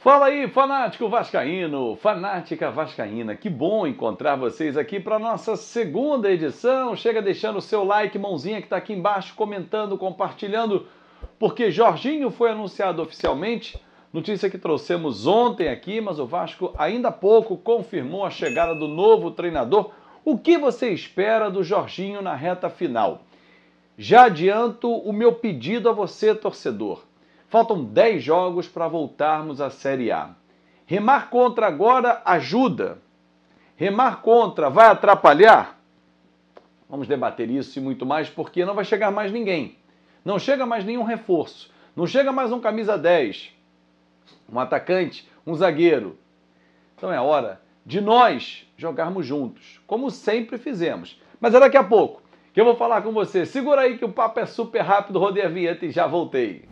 Fala aí, fanático vascaíno, fanática vascaína. Que bom encontrar vocês aqui para nossa segunda edição. Chega deixando o seu like, mãozinha que está aqui embaixo, comentando, compartilhando, porque Jorginho foi anunciado oficialmente. Notícia que trouxemos ontem aqui, mas o Vasco ainda há pouco confirmou a chegada do novo treinador. O que você espera do Jorginho na reta final? Já adianto o meu pedido a você, torcedor Faltam 10 jogos para voltarmos à Série A. Remar contra agora ajuda. Remar contra vai atrapalhar? Vamos debater isso e muito mais, porque não vai chegar mais ninguém. Não chega mais nenhum reforço. Não chega mais um camisa 10, um atacante, um zagueiro. Então é hora de nós jogarmos juntos, como sempre fizemos. Mas é daqui a pouco que eu vou falar com você. Segura aí que o papo é super rápido, rodei a vinheta e já voltei.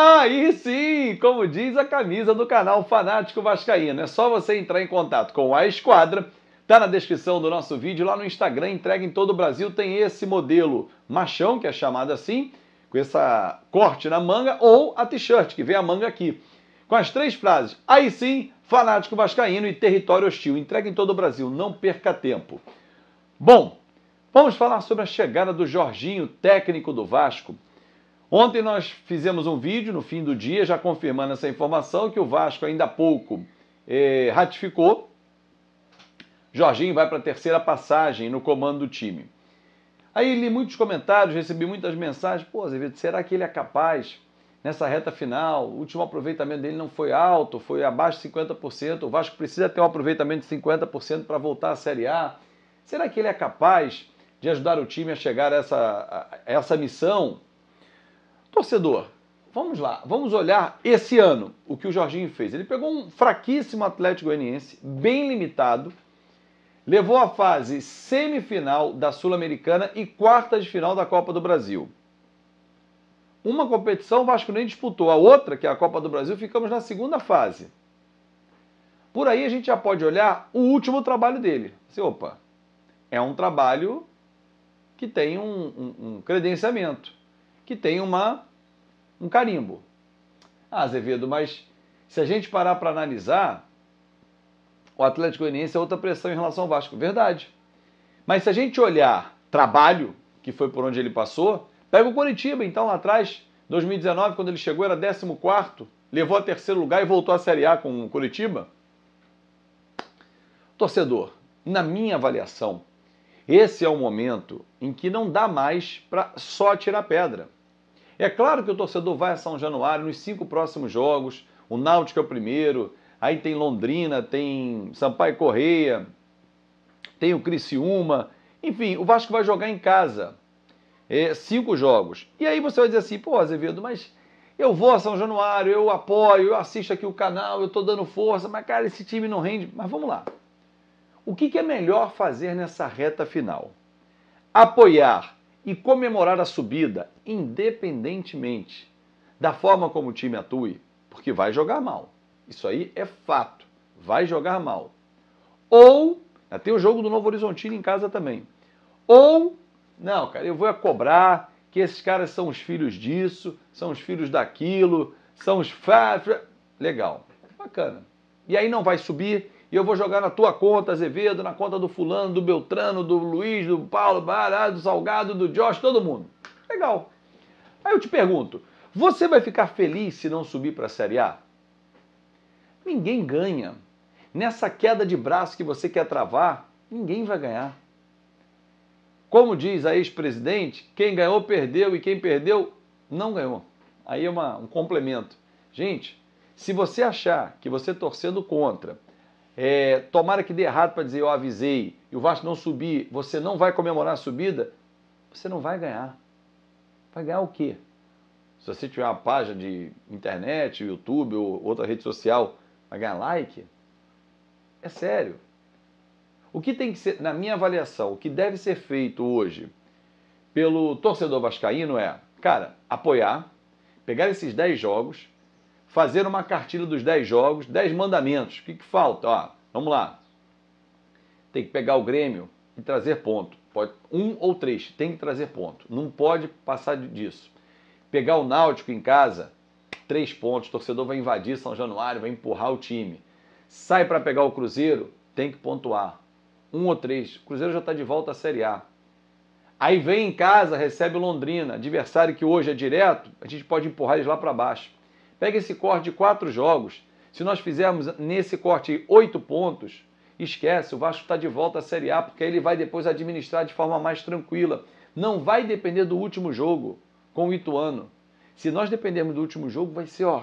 Aí sim, como diz a camisa do canal Fanático Vascaíno, é só você entrar em contato com a Esquadra, tá na descrição do nosso vídeo, lá no Instagram, entrega em todo o Brasil, tem esse modelo machão, que é chamado assim, com essa corte na manga, ou a t-shirt, que vem a manga aqui, com as três frases, aí sim, Fanático Vascaíno e Território Hostil, entrega em todo o Brasil, não perca tempo. Bom, vamos falar sobre a chegada do Jorginho, técnico do Vasco, Ontem nós fizemos um vídeo no fim do dia já confirmando essa informação que o Vasco ainda há pouco eh, ratificou. Jorginho vai para a terceira passagem no comando do time. Aí li muitos comentários, recebi muitas mensagens. Pô, Azevedo, será que ele é capaz nessa reta final? O último aproveitamento dele não foi alto, foi abaixo de 50%. O Vasco precisa ter um aproveitamento de 50% para voltar à Série A. Será que ele é capaz de ajudar o time a chegar a essa, a essa missão? torcedor, vamos lá, vamos olhar esse ano o que o Jorginho fez. Ele pegou um fraquíssimo Atlético Goianiense, bem limitado, levou à fase semifinal da Sul-Americana e quarta de final da Copa do Brasil. Uma competição o Vasco nem disputou, a outra, que é a Copa do Brasil, ficamos na segunda fase. Por aí a gente já pode olhar o último trabalho dele. Assim, opa, é um trabalho que tem um, um, um credenciamento, que tem uma um carimbo. Ah, Azevedo, mas se a gente parar para analisar, o Atlético Goianiense é outra pressão em relação ao Vasco. Verdade. Mas se a gente olhar trabalho, que foi por onde ele passou, pega o Coritiba, então, lá atrás, 2019, quando ele chegou, era 14 levou a terceiro lugar e voltou à Série A com o Coritiba. Torcedor, na minha avaliação, esse é o momento em que não dá mais para só tirar pedra. É claro que o torcedor vai a São Januário nos cinco próximos jogos. O Náutico é o primeiro, aí tem Londrina, tem Sampaio Correia, tem o Criciúma. Enfim, o Vasco vai jogar em casa. É, cinco jogos. E aí você vai dizer assim, pô, Azevedo, mas eu vou a São Januário, eu apoio, eu assisto aqui o canal, eu tô dando força, mas cara, esse time não rende. Mas vamos lá. O que, que é melhor fazer nessa reta final? Apoiar e comemorar a subida, independentemente da forma como o time atue, porque vai jogar mal. Isso aí é fato, vai jogar mal. Ou, tem o jogo do Novo Horizontino em casa também. Ou, não, cara, eu vou é cobrar que esses caras são os filhos disso, são os filhos daquilo, são os. Legal, bacana. E aí não vai subir e eu vou jogar na tua conta, Azevedo, na conta do fulano, do Beltrano, do Luiz, do Paulo, do Salgado, do Josh, todo mundo. Legal. Aí eu te pergunto, você vai ficar feliz se não subir para a Série A? Ninguém ganha. Nessa queda de braço que você quer travar, ninguém vai ganhar. Como diz a ex-presidente, quem ganhou perdeu e quem perdeu não ganhou. Aí é uma, um complemento. Gente, se você achar que você torcendo contra é, tomara que dê errado para dizer eu avisei e o Vasco não subir, você não vai comemorar a subida, você não vai ganhar. Vai ganhar o quê? Se você tiver uma página de internet, YouTube ou outra rede social, vai ganhar like? É sério. O que tem que ser, na minha avaliação, o que deve ser feito hoje pelo torcedor vascaíno é, cara, apoiar, pegar esses 10 jogos fazer uma cartilha dos 10 jogos, 10 mandamentos. O que, que falta? Ó, vamos lá. Tem que pegar o Grêmio e trazer ponto. Pode, um ou três, tem que trazer ponto. Não pode passar disso. Pegar o Náutico em casa, três pontos. O torcedor vai invadir São Januário, vai empurrar o time. Sai para pegar o Cruzeiro, tem que pontuar. Um ou três. O Cruzeiro já está de volta à Série A. Aí vem em casa, recebe o Londrina, adversário que hoje é direto, a gente pode empurrar eles lá para baixo. Pega esse corte de quatro jogos. Se nós fizermos nesse corte oito pontos, esquece, o Vasco está de volta à Série A, porque aí ele vai depois administrar de forma mais tranquila. Não vai depender do último jogo com o Ituano. Se nós dependermos do último jogo, vai ser, ó,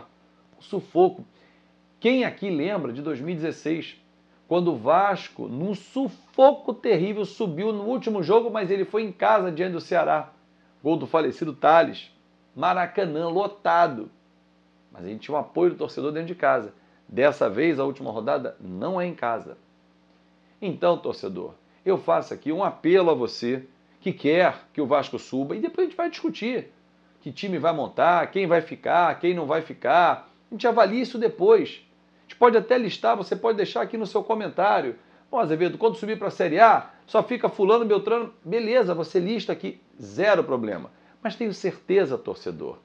um sufoco. Quem aqui lembra de 2016, quando o Vasco, num sufoco terrível, subiu no último jogo, mas ele foi em casa diante do Ceará. Gol do falecido Thales. Maracanã lotado. Mas a gente tinha o um apoio do torcedor dentro de casa. Dessa vez, a última rodada não é em casa. Então, torcedor, eu faço aqui um apelo a você que quer que o Vasco suba e depois a gente vai discutir que time vai montar, quem vai ficar, quem não vai ficar. A gente avalia isso depois. A gente pode até listar, você pode deixar aqui no seu comentário. Pô, Azevedo, quando subir para a Série A, só fica fulano, beltrano. Beleza, você lista aqui, zero problema. Mas tenho certeza, torcedor,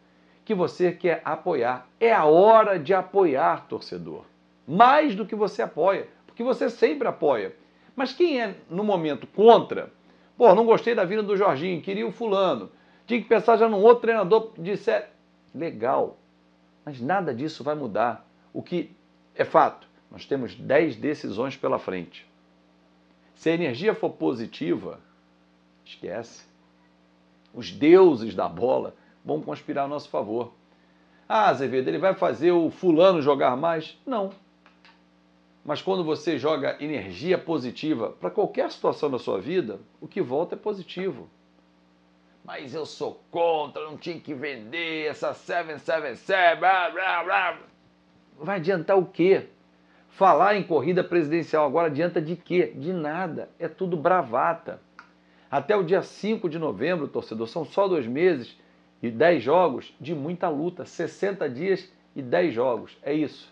que você quer apoiar. É a hora de apoiar, torcedor. Mais do que você apoia, porque você sempre apoia. Mas quem é, no momento, contra, pô, não gostei da vinda do Jorginho, queria o fulano, tinha que pensar já num outro treinador, disse legal, mas nada disso vai mudar. O que é fato, nós temos 10 decisões pela frente. Se a energia for positiva, esquece. Os deuses da bola vão conspirar a nosso favor. Ah, Azevedo, ele vai fazer o fulano jogar mais? Não. Mas quando você joga energia positiva para qualquer situação da sua vida, o que volta é positivo. Mas eu sou contra, não tinha que vender essa 777, blá blá blá. Vai adiantar o quê? Falar em corrida presidencial agora adianta de quê? De nada. É tudo bravata. Até o dia 5 de novembro, torcedor, são só dois meses, e 10 jogos de muita luta, 60 dias e 10 jogos. É isso.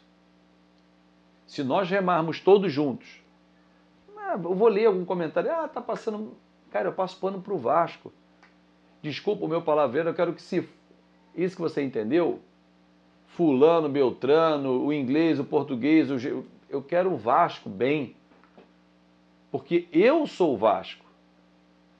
Se nós remarmos todos juntos, ah, eu vou ler algum comentário, ah, tá passando. Cara, eu passo pano pro Vasco. Desculpa o meu palavreiro, eu quero que se. Isso que você entendeu? Fulano, Beltrano, o inglês, o português, o... eu quero o Vasco bem. Porque eu sou o Vasco.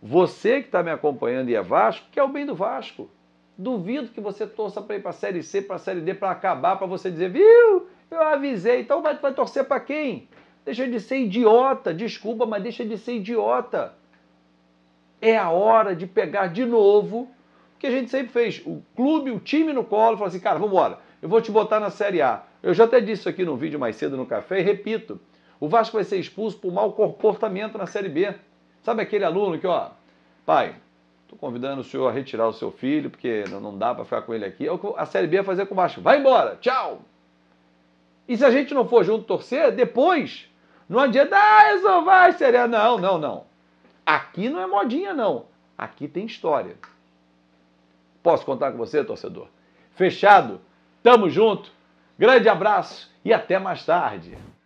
Você que está me acompanhando e é Vasco, quer é o bem do Vasco. Duvido que você torça para ir para a Série C, para a Série D, para acabar, para você dizer, viu, eu avisei. Então vai, vai torcer para quem? Deixa de ser idiota, desculpa, mas deixa de ser idiota. É a hora de pegar de novo o que a gente sempre fez. O clube, o time no colo, fala assim, cara, vamos embora. Eu vou te botar na Série A. Eu já até disse isso aqui no vídeo mais cedo no café e repito. O Vasco vai ser expulso por mau comportamento na Série B. Sabe aquele aluno que, ó, pai, Estou convidando o senhor a retirar o seu filho, porque não dá para ficar com ele aqui. É o que a Série B ia é fazer com o Vasco. Vai embora, tchau! E se a gente não for junto torcer, depois, não adianta, ah, eu sou seria... Não, não, não. Aqui não é modinha, não. Aqui tem história. Posso contar com você, torcedor? Fechado? Tamo junto? Grande abraço e até mais tarde.